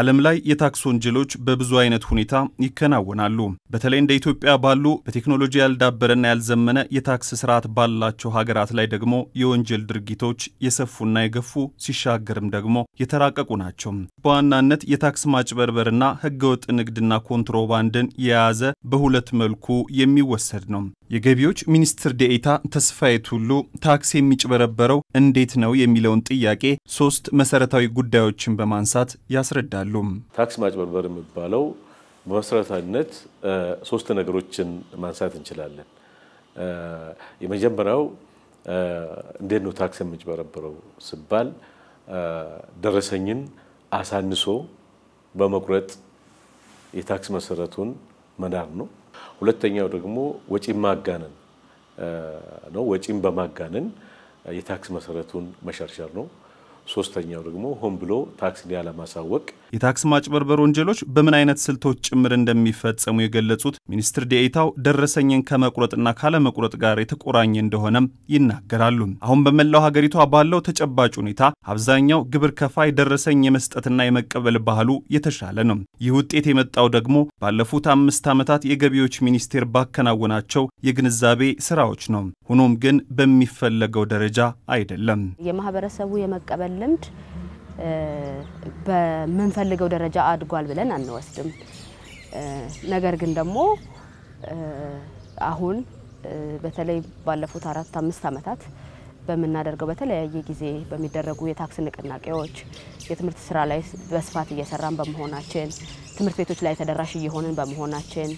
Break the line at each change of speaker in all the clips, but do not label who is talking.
ዓለም ላይ የታክስ ወንጀሎች በብዙ አይነት ሁኔታ ይከናወናሉ። በተለይ እንደ ኢትዮጵያ ባሉ በቴክኖሎጂ ያልዳበረና ያልዘመነ የታክስ ስርዓት ባላቸው ሀገራት ላይ ደግሞ የወንጀል ድርጊቶች የሰፉና የገፉ ሲሻገርም ደግሞ የተራቀቁ ናቸው። በዋናነት የታክስ ማጭበርበርና ህገወጥ ንግድና ኮንትሮባንድን የያዘ በሁለት መልኩ የሚወሰድ ነው። የገቢዎች ሚኒስትር ዴኤታ ተስፋዬ ቱሉ ታክስ የሚጭበረበረው እንዴት ነው የሚለውን ጥያቄ ሶስት መሰረታዊ ጉዳዮችን በማንሳት ያስረዳሉ።
ታክስ ማጭበርበር የሚባለው በመሰረታዊነት ሶስት ነገሮችን ማንሳት እንችላለን። የመጀመሪያው እንዴት ነው ታክስ የሚጭበረበረው ሲባል ደረሰኝን አሳንሶ በመቁረጥ የታክስ መሰረቱን መዳር ነው። ሁለተኛው ደግሞ ወጪን ማጋነን ነው። ወጪን በማጋነን የታክስ መሰረቱን መሸርሸር ነው። ሶስተኛው ደግሞ ሆን ብሎ ታክስን ያለማሳወቅ
የታክስ ማጭበርበር ወንጀሎች በምን አይነት ስልቶች ጭምር እንደሚፈጸሙ የገለጹት ሚኒስትር ዴኤታው ደረሰኝን ከመቁረጥና ካለመቁረጥ ጋር የተቆራኘ እንደሆነም ይናገራሉ። አሁን በመላው ሀገሪቷ ባለው ተጨባጭ ሁኔታ አብዛኛው ግብር ከፋይ ደረሰኝ የመስጠትና የመቀበል ባህሉ የተሻለ ነው። ይህ ውጤት የመጣው ደግሞ ባለፉት አምስት ዓመታት የገቢዎች ሚኒስቴር ባከናወናቸው የግንዛቤ ስራዎች ነው። ሆኖም ግን በሚፈለገው ደረጃ አይደለም።
የማህበረሰቡ የመቀበል ልምድ በምንፈልገው ደረጃ አድጓል ብለን አንወስድም። ነገር ግን ደግሞ አሁን በተለይ ባለፉት አራት አምስት ዓመታት በምናደርገው በተለያየ ጊዜ በሚደረጉ የታክስ ንቅናቄዎች የትምህርት ስራ ላይ በስፋት እየሰራን በመሆናችን ትምህርት ቤቶች ላይ ተደራሽ እየሆንን በመሆናችን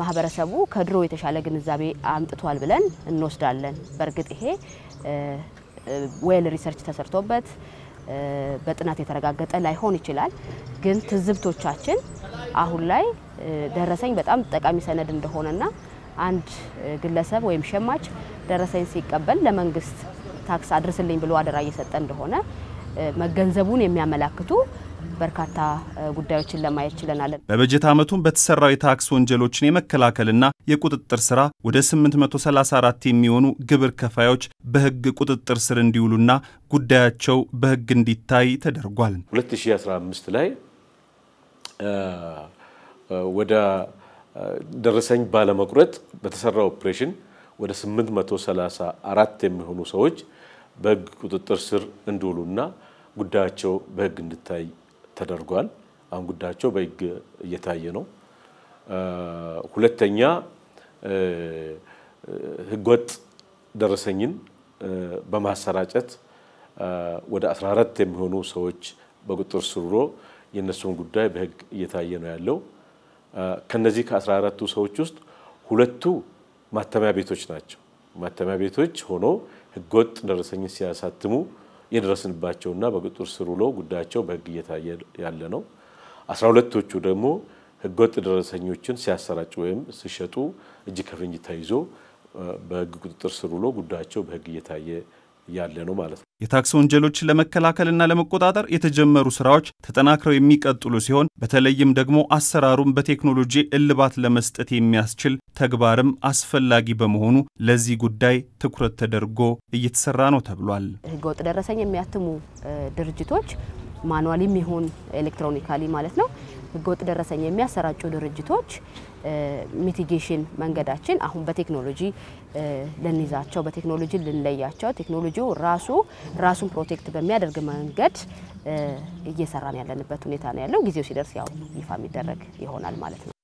ማህበረሰቡ ከድሮ የተሻለ ግንዛቤ አምጥቷል ብለን እንወስዳለን። በእርግጥ ይሄ ዌል ሪሰርች ተሰርቶበት በጥናት የተረጋገጠ ላይሆን ይችላል። ግን ትዝብቶቻችን አሁን ላይ ደረሰኝ በጣም ጠቃሚ ሰነድ እንደሆነና አንድ ግለሰብ ወይም ሸማች ደረሰኝ ሲቀበል ለመንግስት ታክስ አድርስልኝ ብሎ አደራ እየሰጠ እንደሆነ መገንዘቡን የሚያመላክቱ በርካታ ጉዳዮችን ለማየት ችለናለን።
በበጀት ዓመቱም በተሰራው የታክስ ወንጀሎችን የመከላከልና የቁጥጥር ስራ ወደ 834 የሚሆኑ ግብር ከፋዮች በህግ ቁጥጥር ስር እንዲውሉና ጉዳያቸው በህግ እንዲታይ ተደርጓል።
2015 ላይ ወደ ደረሰኝ ባለመቁረጥ በተሰራ ኦፕሬሽን ወደ 834 የሚሆኑ ሰዎች በህግ ቁጥጥር ስር እንዲውሉና ጉዳያቸው በህግ እንዲታይ ተደርጓል። አሁን ጉዳያቸው በሕግ እየታየ ነው። ሁለተኛ ህገወጥ ደረሰኝን በማሰራጨት ወደ 14 የሚሆኑ ሰዎች በቁጥር ስር ውሎ የእነሱን ጉዳይ በህግ እየታየ ነው ያለው። ከነዚህ ከ14ቱ ሰዎች ውስጥ ሁለቱ ማተሚያ ቤቶች ናቸው። ማተሚያ ቤቶች ሆኖ ህገወጥ ደረሰኝን ሲያሳትሙ የደረስንባቸውና በቁጥጥር ስር ውሎ ጉዳያቸው በህግ እየታየ ያለ ነው። አስራ ሁለቶቹ ደግሞ ህገወጥ ደረሰኞችን ሲያሰራጭ ወይም ሲሸጡ እጅ ከፍንጅ ተይዞ በህግ ቁጥጥር ስር ውሎ ጉዳያቸው በህግ እየታየ ያለ ነው ማለት ነው።
የታክስ ወንጀሎችን ለመከላከልና ለመቆጣጠር የተጀመሩ ስራዎች ተጠናክረው የሚቀጥሉ ሲሆን በተለይም ደግሞ አሰራሩን በቴክኖሎጂ እልባት ለመስጠት የሚያስችል ተግባርም አስፈላጊ በመሆኑ ለዚህ ጉዳይ ትኩረት ተደርጎ እየተሰራ ነው ተብሏል።
ህገወጥ ደረሰኝ የሚያትሙ ድርጅቶች ማኑዋሊ የሚሆን ኤሌክትሮኒካሊ ማለት ነው ህገወጥ ደረሰኝ የሚያሰራጩ ድርጅቶች ሚቲጌሽን መንገዳችን አሁን በቴክኖሎጂ ልንይዛቸው በቴክኖሎጂ ልንለያቸው ቴክኖሎጂው ራሱ ራሱን ፕሮቴክት በሚያደርግ መንገድ እየሰራን ያለንበት ሁኔታ ነው ያለው። ጊዜው ሲደርስ ያው ይፋ የሚደረግ ይሆናል ማለት ነው።